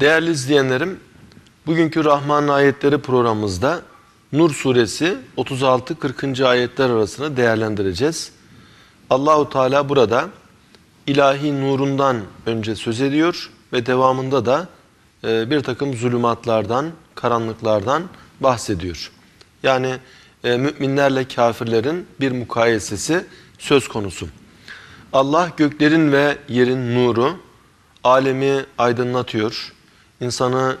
Değerli izleyenlerim, bugünkü Rahman Ayetleri programımızda Nur Suresi 36-40. ayetler arasında değerlendireceğiz. Allahu Teala burada ilahi nurundan önce söz ediyor ve devamında da e, bir takım zulümatlardan, karanlıklardan bahsediyor. Yani e, müminlerle kafirlerin bir mukayesesi söz konusu. Allah göklerin ve yerin nuru, alemi aydınlatıyor insanı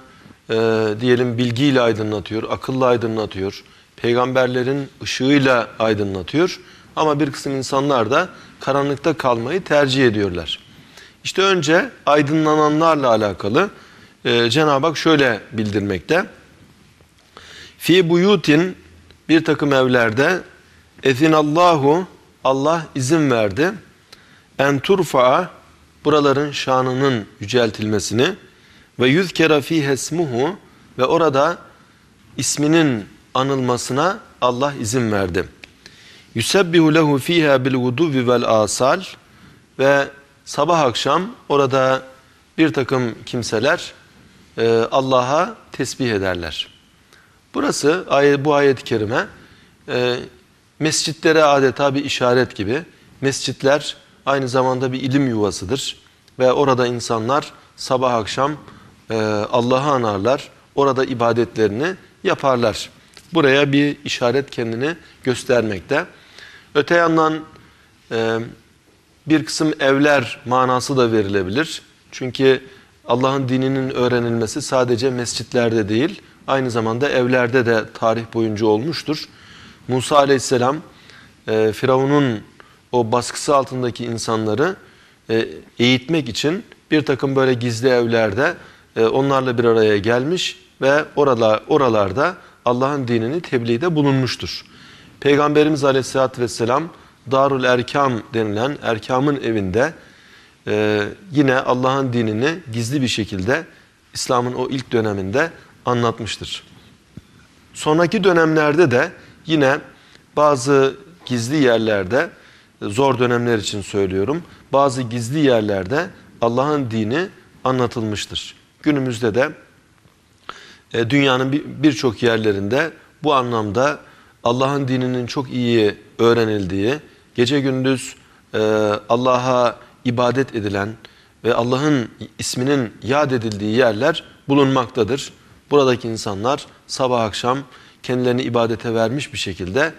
e, diyelim bilgiyle aydınlatıyor, akılla aydınlatıyor, peygamberlerin ışığıyla aydınlatıyor. Ama bir kısım insanlar da karanlıkta kalmayı tercih ediyorlar. İşte önce aydınlananlarla alakalı e, Cenab-ı Hak şöyle bildirmekte. Fi buyutin bir takım evlerde Allahu Allah izin verdi. En turfa'a buraların şanının yüceltilmesini ve yüz kerafi hesmuhu ve orada isminin anılmasına Allah izin verdi. Yusebbihu lehu fiha bil guduvi vel asal ve sabah akşam orada bir takım kimseler e, Allah'a tesbih ederler. Burası bu ayet-i kerime e, mescitlere adeta bir işaret gibi. Mescitler aynı zamanda bir ilim yuvasıdır ve orada insanlar sabah akşam e, Allah'ı anarlar. Orada ibadetlerini yaparlar. Buraya bir işaret kendini göstermekte. Öte yandan e, bir kısım evler manası da verilebilir. Çünkü Allah'ın dininin öğrenilmesi sadece mescitlerde değil, aynı zamanda evlerde de tarih boyunca olmuştur. Musa aleyhisselam, e, Firavun'un o baskısı altındaki insanları e, eğitmek için bir takım böyle gizli evlerde ee, onlarla bir araya gelmiş ve orada, oralarda Allah'ın dinini tebliğde bulunmuştur. Peygamberimiz Aleyhisselatü Vesselam Darül Erkam denilen Erkam'ın evinde e, yine Allah'ın dinini gizli bir şekilde İslam'ın o ilk döneminde anlatmıştır. Sonraki dönemlerde de yine bazı gizli yerlerde e, zor dönemler için söylüyorum. Bazı gizli yerlerde Allah'ın dini anlatılmıştır günümüzde de e, dünyanın birçok bir yerlerinde bu anlamda Allah'ın dininin çok iyi öğrenildiği, gece gündüz e, Allah'a ibadet edilen ve Allah'ın isminin yad edildiği yerler bulunmaktadır. Buradaki insanlar sabah akşam kendilerini ibadete vermiş bir şekilde,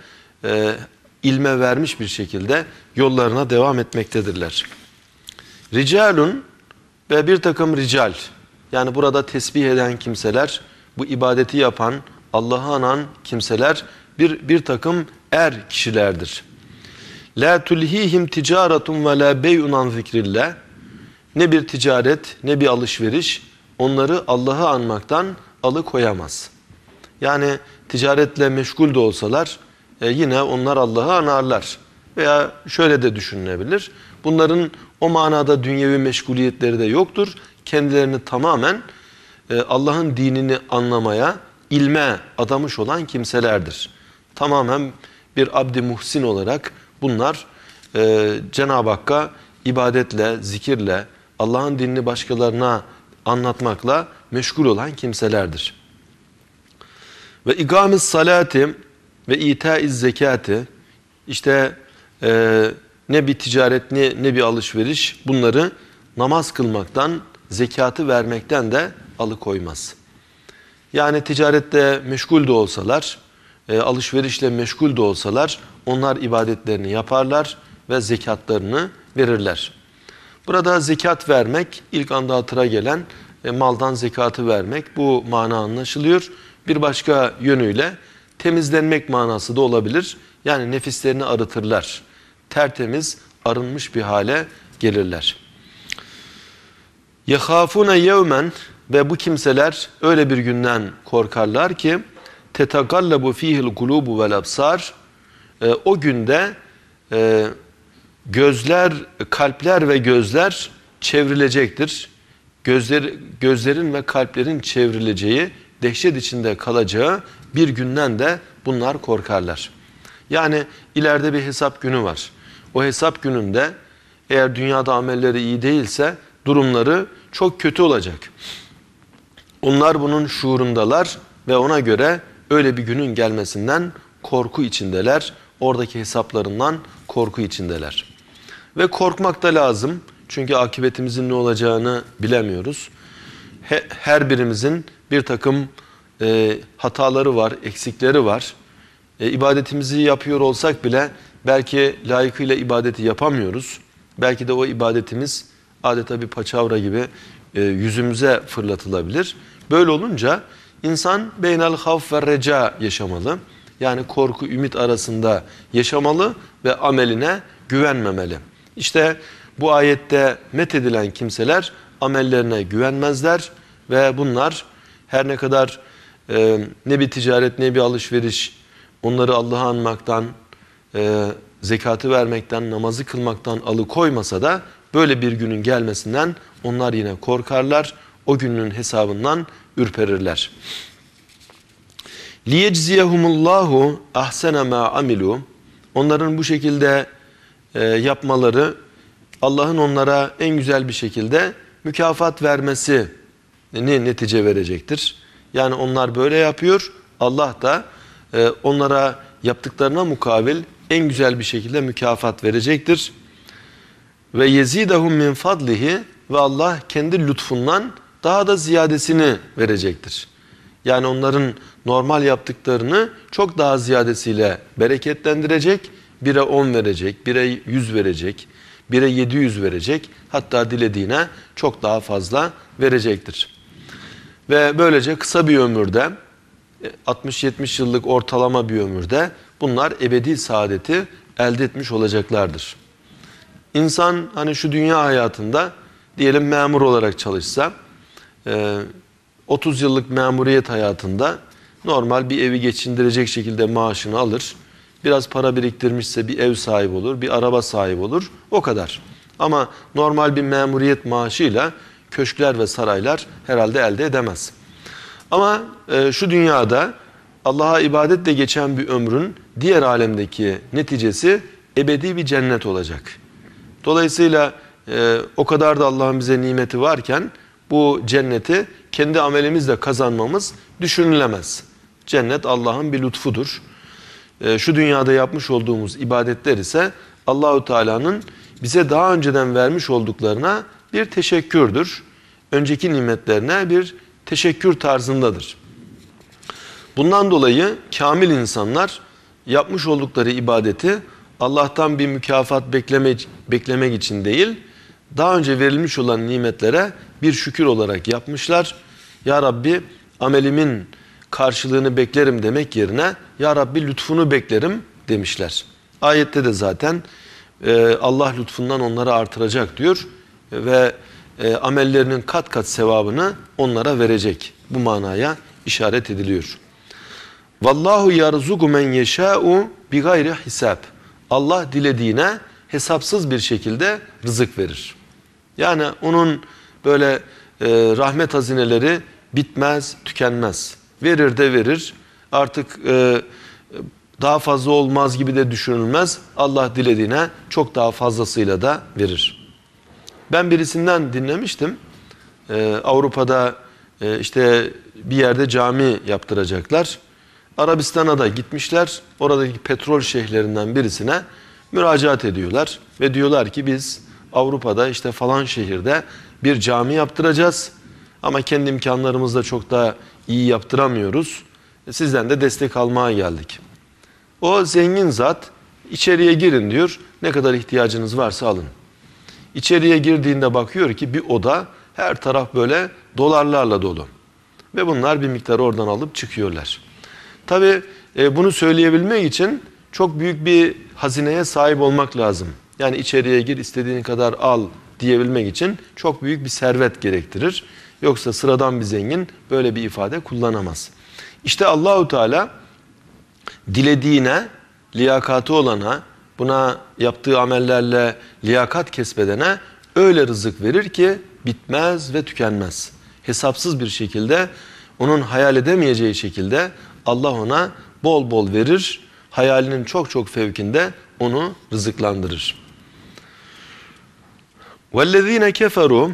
e, ilme vermiş bir şekilde yollarına devam etmektedirler. Ricalun ve bir takım rical yani burada tesbih eden kimseler, bu ibadeti yapan, Allah'ı anan kimseler bir, bir takım er kişilerdir. La tulhihim ticaretun ve la bey'un an Ne bir ticaret ne bir alışveriş onları Allah'ı anmaktan alıkoyamaz. Yani ticaretle meşgul de olsalar e, yine onlar Allah'ı anarlar. Veya şöyle de düşünülebilir. Bunların o manada dünyevi meşguliyetleri de yoktur kendilerini tamamen e, Allah'ın dinini anlamaya, ilme adamış olan kimselerdir. Tamamen bir abdi muhsin olarak bunlar e, Cenab-ı Hakk'a ibadetle, zikirle, Allah'ın dinini başkalarına anlatmakla meşgul olan kimselerdir. Ve ikam-ı salati ve ita-i zekati işte e, ne bir ticaret ne, ne bir alışveriş bunları namaz kılmaktan zekatı vermekten de alıkoymaz. Yani ticarette meşgul de olsalar, e, alışverişle meşgul de olsalar onlar ibadetlerini yaparlar ve zekatlarını verirler. Burada zekat vermek ilk anda hatıra gelen e, maldan zekatı vermek bu mana anlaşılıyor. Bir başka yönüyle temizlenmek manası da olabilir. Yani nefislerini arıtırlar. Tertemiz, arınmış bir hale gelirler. يَخَافُونَ يَوْمًا Ve bu kimseler öyle bir günden korkarlar ki تَتَقَلَّبُ ف۪يهِ الْقُلُوبُ وَالْاَبْصَارِ e, O günde e, gözler, kalpler ve gözler çevrilecektir. Gözler, gözlerin ve kalplerin çevrileceği, dehşet içinde kalacağı bir günden de bunlar korkarlar. Yani ileride bir hesap günü var. O hesap gününde eğer dünyada amelleri iyi değilse durumları çok kötü olacak. Onlar bunun şuurundalar ve ona göre öyle bir günün gelmesinden korku içindeler. Oradaki hesaplarından korku içindeler. Ve korkmak da lazım. Çünkü akıbetimizin ne olacağını bilemiyoruz. her birimizin bir takım e, hataları var, eksikleri var. E, ibadetimizi yapıyor olsak bile belki layıkıyla ibadeti yapamıyoruz. Belki de o ibadetimiz adeta bir paçavra gibi e, yüzümüze fırlatılabilir. Böyle olunca insan beynel havf ve reca yaşamalı. Yani korku, ümit arasında yaşamalı ve ameline güvenmemeli. İşte bu ayette met edilen kimseler amellerine güvenmezler ve bunlar her ne kadar e, ne bir ticaret ne bir alışveriş onları Allah'a anmaktan, e, zekatı vermekten, namazı kılmaktan alıkoymasa da Böyle bir günün gelmesinden onlar yine korkarlar. O günün hesabından ürperirler. لِيَجْزِيَهُمُ ahsana ma amilu. Onların bu şekilde e, yapmaları Allah'ın onlara en güzel bir şekilde mükafat vermesi ne netice verecektir. Yani onlar böyle yapıyor. Allah da e, onlara yaptıklarına mukabil en güzel bir şekilde mükafat verecektir. Ve yezidehum min fadlihi ve Allah kendi lütfundan daha da ziyadesini verecektir. Yani onların normal yaptıklarını çok daha ziyadesiyle bereketlendirecek. Bire 10 verecek, bire 100 verecek, bire 700 verecek. Hatta dilediğine çok daha fazla verecektir. Ve böylece kısa bir ömürde 60-70 yıllık ortalama bir ömürde bunlar ebedi saadeti elde etmiş olacaklardır. İnsan hani şu dünya hayatında diyelim memur olarak çalışsa 30 e, yıllık memuriyet hayatında normal bir evi geçindirecek şekilde maaşını alır. Biraz para biriktirmişse bir ev sahibi olur, bir araba sahibi olur. O kadar. Ama normal bir memuriyet maaşıyla köşkler ve saraylar herhalde elde edemez. Ama e, şu dünyada Allah'a ibadetle geçen bir ömrün diğer alemdeki neticesi ebedi bir cennet olacak. Dolayısıyla e, o kadar da Allah'ın bize nimeti varken bu cenneti kendi amelimizle kazanmamız düşünülemez. Cennet Allah'ın bir lütfudur. E, şu dünyada yapmış olduğumuz ibadetler ise Allahü Teala'nın bize daha önceden vermiş olduklarına bir teşekkürdür. Önceki nimetlerine bir teşekkür tarzındadır. Bundan dolayı kamil insanlar yapmış oldukları ibadeti Allah'tan bir mükafat bekleme, beklemek için değil, daha önce verilmiş olan nimetlere bir şükür olarak yapmışlar. Ya Rabbi amelimin karşılığını beklerim demek yerine Ya Rabbi lütfunu beklerim demişler. Ayette de zaten e, Allah lütfundan onları artıracak diyor ve e, amellerinin kat kat sevabını onlara verecek. Bu manaya işaret ediliyor. Vallahu yarzuku men yeşa'u bi gayri hisab. Allah dilediğine hesapsız bir şekilde rızık verir. Yani onun böyle e, rahmet hazineleri bitmez, tükenmez. Verir de verir. Artık e, daha fazla olmaz gibi de düşünülmez. Allah dilediğine çok daha fazlasıyla da verir. Ben birisinden dinlemiştim. Ee, Avrupa'da e, işte bir yerde cami yaptıracaklar. Arabistan'a da gitmişler. Oradaki petrol şehirlerinden birisine müracaat ediyorlar. Ve diyorlar ki biz Avrupa'da işte falan şehirde bir cami yaptıracağız. Ama kendi imkanlarımızla çok daha iyi yaptıramıyoruz. E, sizden de destek almaya geldik. O zengin zat içeriye girin diyor. Ne kadar ihtiyacınız varsa alın. İçeriye girdiğinde bakıyor ki bir oda her taraf böyle dolarlarla dolu. Ve bunlar bir miktar oradan alıp çıkıyorlar. Tabi e, bunu söyleyebilmek için çok büyük bir hazineye sahip olmak lazım. Yani içeriye gir istediğin kadar al diyebilmek için çok büyük bir servet gerektirir. Yoksa sıradan bir zengin böyle bir ifade kullanamaz. İşte Allahu Teala dilediğine, liyakatı olana, buna yaptığı amellerle liyakat kesbedene öyle rızık verir ki bitmez ve tükenmez. Hesapsız bir şekilde onun hayal edemeyeceği şekilde Allah ona bol bol verir. Hayalinin çok çok fevkinde onu rızıklandırır. وَالَّذ۪ينَ keferu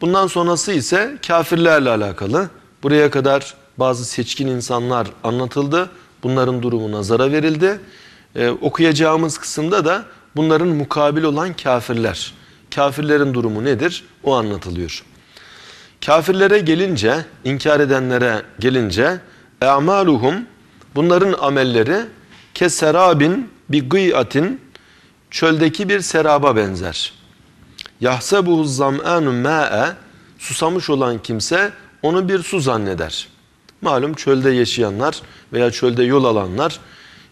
Bundan sonrası ise kafirlerle alakalı. Buraya kadar bazı seçkin insanlar anlatıldı. Bunların durumu nazara verildi. Ee, okuyacağımız kısımda da bunların mukabil olan kafirler. Kafirlerin durumu nedir? O anlatılıyor. Kafirlere gelince, inkar edenlere gelince E'maluhum bunların amelleri keserabin bir gıyatin çöldeki bir seraba benzer. Yahsebuhu zam'anu ma'e susamış olan kimse onu bir su zanneder. Malum çölde yaşayanlar veya çölde yol alanlar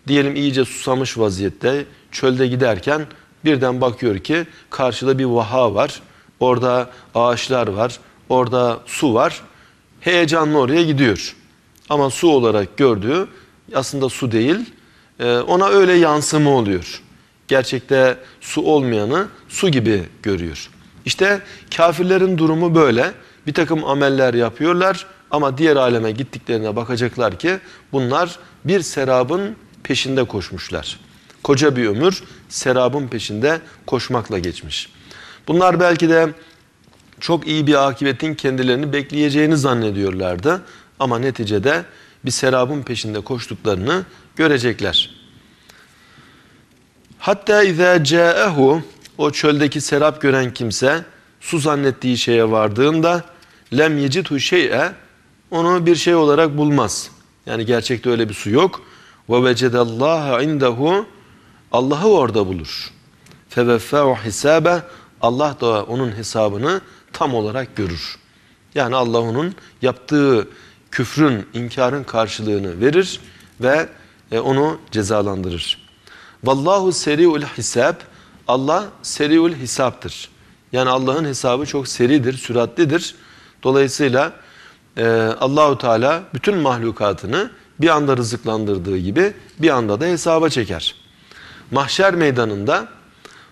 diyelim iyice susamış vaziyette çölde giderken birden bakıyor ki karşıda bir vaha var. Orada ağaçlar var. Orada su var. Heyecanla oraya gidiyor. Ama su olarak gördüğü aslında su değil. E, ona öyle yansıma oluyor. Gerçekte su olmayanı su gibi görüyor. İşte kafirlerin durumu böyle. Bir takım ameller yapıyorlar ama diğer aleme gittiklerine bakacaklar ki bunlar bir serabın peşinde koşmuşlar. Koca bir ömür serabın peşinde koşmakla geçmiş. Bunlar belki de çok iyi bir akibetin kendilerini bekleyeceğini zannediyorlardı. Ama neticede bir serabın peşinde koştuklarını görecekler. Hatta izâ câehu o çöldeki serap gören kimse su zannettiği şeye vardığında lem yecithu şey'e onu bir şey olarak bulmaz. Yani gerçekte öyle bir su yok. Ve vecedallaha indehu Allah'ı orada bulur. Feveffe'u hisabe Allah da onun hesabını tam olarak görür. Yani Allah onun yaptığı küfrün, inkarın karşılığını verir ve e, onu cezalandırır. Vallahu seriul hisab. Allah seriul hisaptır. Yani Allah'ın hesabı çok seridir, süratlidir. Dolayısıyla e, Allahu Teala bütün mahlukatını bir anda rızıklandırdığı gibi bir anda da hesaba çeker. Mahşer meydanında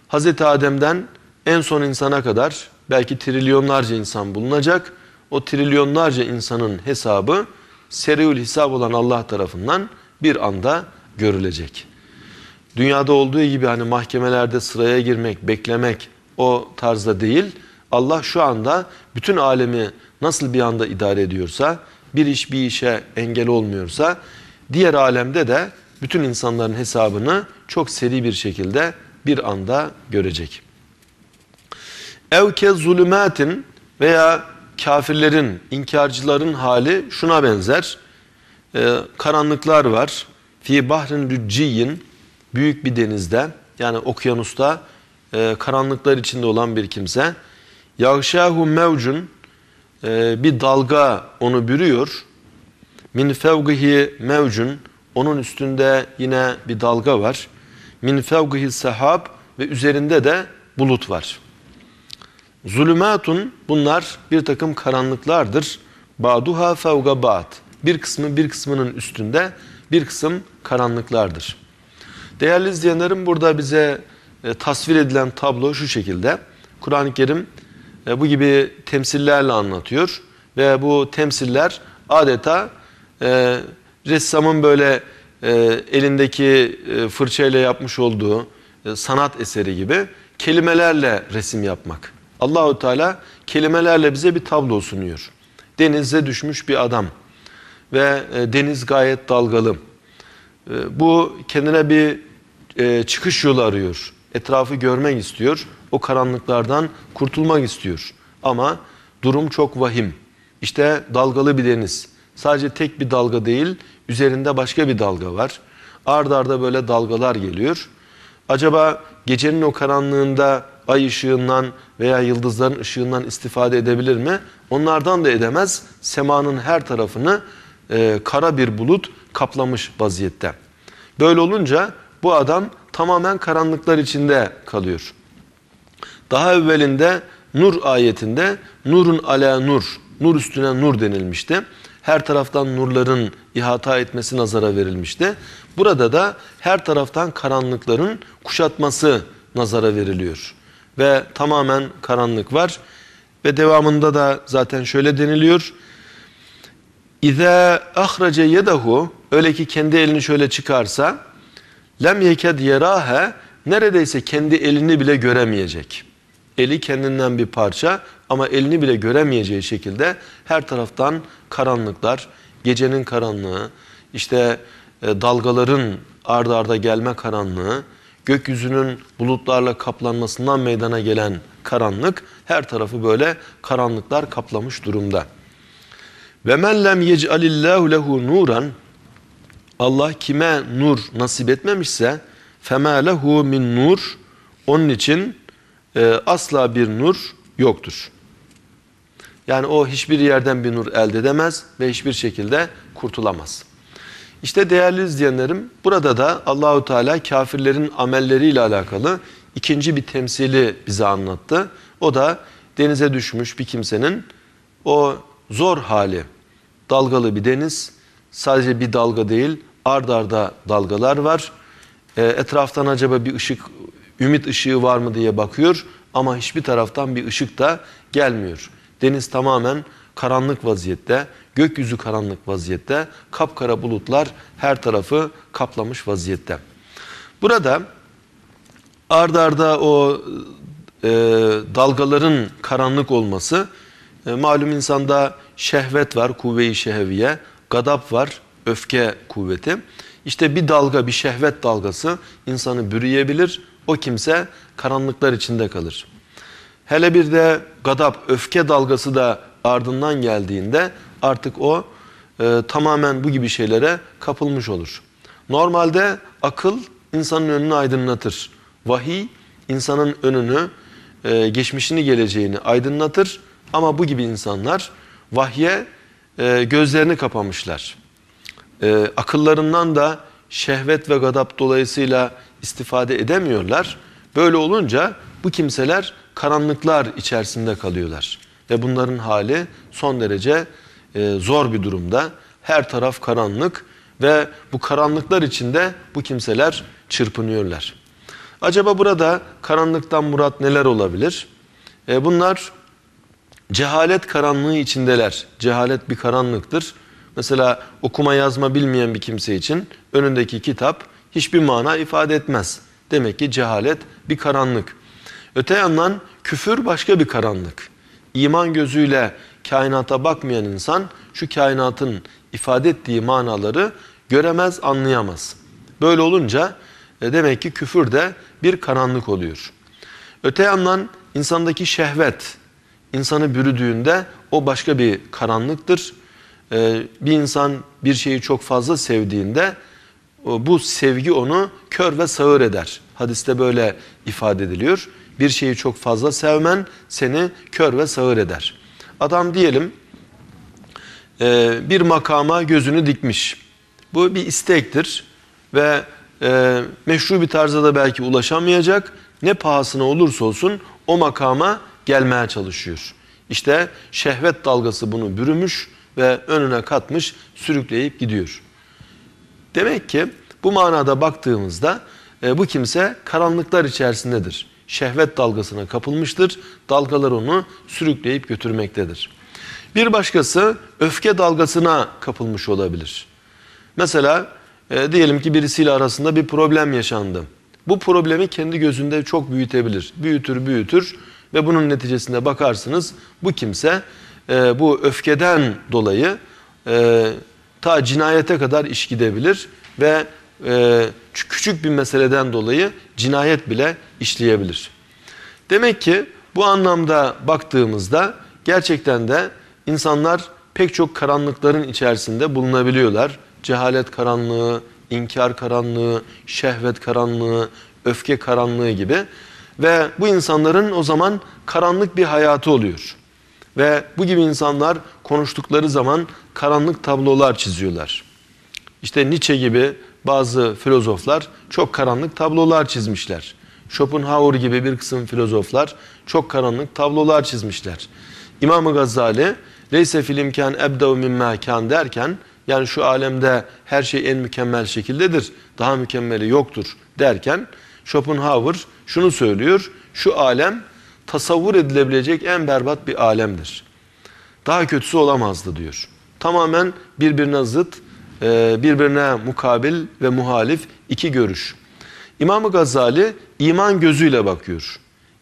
Hazreti Adem'den en son insana kadar belki trilyonlarca insan bulunacak o trilyonlarca insanın hesabı seriül hesap olan Allah tarafından bir anda görülecek. Dünyada olduğu gibi hani mahkemelerde sıraya girmek, beklemek o tarzda değil. Allah şu anda bütün alemi nasıl bir anda idare ediyorsa, bir iş bir işe engel olmuyorsa, diğer alemde de bütün insanların hesabını çok seri bir şekilde bir anda görecek. Evke zulümatin veya kafirlerin, inkarcıların hali şuna benzer. Ee, karanlıklar var. Fi bahrin rücciyin büyük bir denizde yani okyanusta e, karanlıklar içinde olan bir kimse. Yağşahu mevcun e, bir dalga onu bürüyor. Min fevgihi mevcun onun üstünde yine bir dalga var. Min fevgihi sahab ve üzerinde de bulut var.'' Zulümatun bunlar bir takım karanlıklardır. Ba'duha fevga ba'd. Bir kısmı bir kısmının üstünde bir kısım karanlıklardır. Değerli izleyenlerim burada bize e, tasvir edilen tablo şu şekilde. Kur'an-ı Kerim e, bu gibi temsillerle anlatıyor. Ve bu temsiller adeta e, ressamın böyle e, elindeki e, fırçayla yapmış olduğu e, sanat eseri gibi kelimelerle resim yapmak. Allahu Teala kelimelerle bize bir tablo sunuyor. Denize düşmüş bir adam ve e, deniz gayet dalgalı. E, bu kendine bir e, çıkış yolu arıyor. Etrafı görmek istiyor. O karanlıklardan kurtulmak istiyor. Ama durum çok vahim. İşte dalgalı bir deniz. Sadece tek bir dalga değil, üzerinde başka bir dalga var. Ardarda arda böyle dalgalar geliyor. Acaba gecenin o karanlığında ay ışığından veya yıldızların ışığından istifade edebilir mi? Onlardan da edemez. Semanın her tarafını e, kara bir bulut kaplamış vaziyette. Böyle olunca bu adam tamamen karanlıklar içinde kalıyor. Daha evvelinde Nur ayetinde nurun ala nur, nur üstüne nur denilmişti. Her taraftan nurların ihata etmesi nazara verilmişti. Burada da her taraftan karanlıkların kuşatması nazara veriliyor ve tamamen karanlık var. Ve devamında da zaten şöyle deniliyor. İza ahrace yedahu öyle ki kendi elini şöyle çıkarsa lem yeked yerahe neredeyse kendi elini bile göremeyecek. Eli kendinden bir parça ama elini bile göremeyeceği şekilde her taraftan karanlıklar, gecenin karanlığı, işte e, dalgaların ardarda arda gelme karanlığı, gökyüzünün bulutlarla kaplanmasından meydana gelen karanlık her tarafı böyle karanlıklar kaplamış durumda. Ve men lem yec'alillahu lehu nuran Allah kime nur nasip etmemişse fema lehu min nur onun için e, asla bir nur yoktur. Yani o hiçbir yerden bir nur elde edemez ve hiçbir şekilde kurtulamaz. İşte değerli izleyenlerim burada da Allahu Teala kafirlerin amelleriyle alakalı ikinci bir temsili bize anlattı. O da denize düşmüş bir kimsenin o zor hali. Dalgalı bir deniz sadece bir dalga değil ard arda dalgalar var. E, etraftan acaba bir ışık ümit ışığı var mı diye bakıyor ama hiçbir taraftan bir ışık da gelmiyor. Deniz tamamen karanlık vaziyette Gökyüzü karanlık vaziyette, kapkara bulutlar her tarafı kaplamış vaziyette. Burada ardarda o e, dalgaların karanlık olması, e, malum insanda şehvet var, kuvve-i şehviye, gadap var, öfke kuvveti. İşte bir dalga, bir şehvet dalgası insanı bürüyebilir. O kimse karanlıklar içinde kalır. Hele bir de gadap, öfke dalgası da ardından geldiğinde artık o e, tamamen bu gibi şeylere kapılmış olur. Normalde akıl insanın önünü aydınlatır. Vahiy insanın önünü, e, geçmişini, geleceğini aydınlatır. Ama bu gibi insanlar vahye e, gözlerini kapamışlar. E, akıllarından da şehvet ve gadap dolayısıyla istifade edemiyorlar. Böyle olunca bu kimseler karanlıklar içerisinde kalıyorlar. Ve bunların hali son derece e, zor bir durumda. Her taraf karanlık ve bu karanlıklar içinde bu kimseler çırpınıyorlar. Acaba burada karanlıktan murat neler olabilir? E, bunlar cehalet karanlığı içindeler. Cehalet bir karanlıktır. Mesela okuma yazma bilmeyen bir kimse için önündeki kitap hiçbir mana ifade etmez. Demek ki cehalet bir karanlık. Öte yandan küfür başka bir karanlık. İman gözüyle kainata bakmayan insan şu kainatın ifade ettiği manaları göremez, anlayamaz. Böyle olunca e, demek ki küfür de bir karanlık oluyor. Öte yandan insandaki şehvet insanı bürüdüğünde o başka bir karanlıktır. E, bir insan bir şeyi çok fazla sevdiğinde bu sevgi onu kör ve sağır eder. Hadiste böyle ifade ediliyor. Bir şeyi çok fazla sevmen seni kör ve sağır eder.'' Adam diyelim e, bir makama gözünü dikmiş. Bu bir istektir ve e, meşru bir tarzda da belki ulaşamayacak. Ne pahasına olursa olsun o makama gelmeye çalışıyor. İşte şehvet dalgası bunu bürümüş ve önüne katmış sürükleyip gidiyor. Demek ki bu manada baktığımızda e, bu kimse karanlıklar içerisindedir şehvet dalgasına kapılmıştır. Dalgalar onu sürükleyip götürmektedir. Bir başkası öfke dalgasına kapılmış olabilir. Mesela e, diyelim ki birisiyle arasında bir problem yaşandı. Bu problemi kendi gözünde çok büyütebilir. Büyütür büyütür ve bunun neticesinde bakarsınız bu kimse e, bu öfkeden dolayı e, ta cinayete kadar iş gidebilir ve e, küçük bir meseleden dolayı cinayet bile işleyebilir. Demek ki bu anlamda baktığımızda gerçekten de insanlar pek çok karanlıkların içerisinde bulunabiliyorlar. Cehalet karanlığı, inkar karanlığı, şehvet karanlığı, öfke karanlığı gibi. Ve bu insanların o zaman karanlık bir hayatı oluyor. Ve bu gibi insanlar konuştukları zaman karanlık tablolar çiziyorlar. İşte Nietzsche gibi bazı filozoflar çok karanlık tablolar çizmişler. Schopenhauer gibi bir kısım filozoflar çok karanlık tablolar çizmişler. imam Gazali leyse fil imkan ebdev mimme kan derken yani şu alemde her şey en mükemmel şekildedir. Daha mükemmeli yoktur derken Schopenhauer şunu söylüyor. Şu alem tasavvur edilebilecek en berbat bir alemdir. Daha kötüsü olamazdı diyor. Tamamen birbirine zıt, e, birbirine mukabil ve muhalif iki görüş. imam Gazali iman gözüyle bakıyor.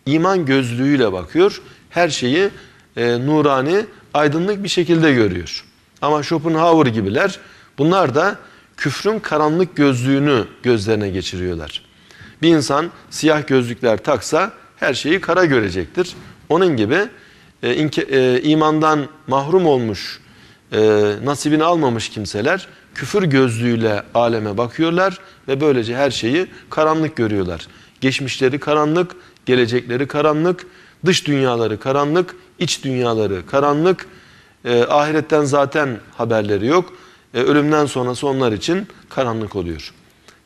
İman gözlüğüyle bakıyor. Her şeyi e, nurani, aydınlık bir şekilde görüyor. Ama Schopenhauer gibiler bunlar da küfrün karanlık gözlüğünü gözlerine geçiriyorlar. Bir insan siyah gözlükler taksa her şeyi kara görecektir. Onun gibi e, inke, e, imandan mahrum olmuş, e, nasibini almamış kimseler küfür gözlüğüyle aleme bakıyorlar ve böylece her şeyi karanlık görüyorlar. Geçmişleri karanlık, gelecekleri karanlık, dış dünyaları karanlık, iç dünyaları karanlık. E, ahiretten zaten haberleri yok. E, ölümden sonrası onlar için karanlık oluyor.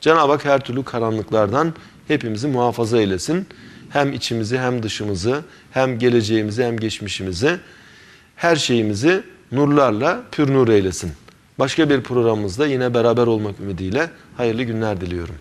Cenab-ı Hak her türlü karanlıklardan hepimizi muhafaza eylesin. Hem içimizi hem dışımızı hem geleceğimizi hem geçmişimizi her şeyimizi nurlarla pür nur eylesin. Başka bir programımızda yine beraber olmak ümidiyle hayırlı günler diliyorum.